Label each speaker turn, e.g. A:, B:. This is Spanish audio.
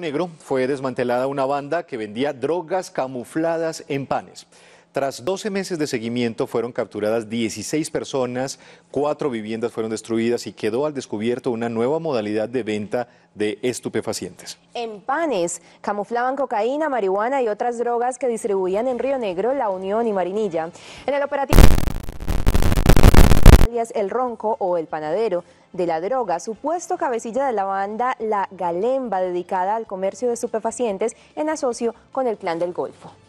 A: Negro fue desmantelada una banda que vendía drogas camufladas en panes. Tras 12 meses de seguimiento fueron capturadas 16 personas, cuatro viviendas fueron destruidas y quedó al descubierto una nueva modalidad de venta de estupefacientes.
B: En panes camuflaban cocaína, marihuana y otras drogas que distribuían en Río Negro, La Unión y Marinilla. En el operativo el Ronco o El Panadero de la Droga, supuesto cabecilla de la banda La Galemba dedicada al comercio de estupefacientes en asocio con el Clan del Golfo.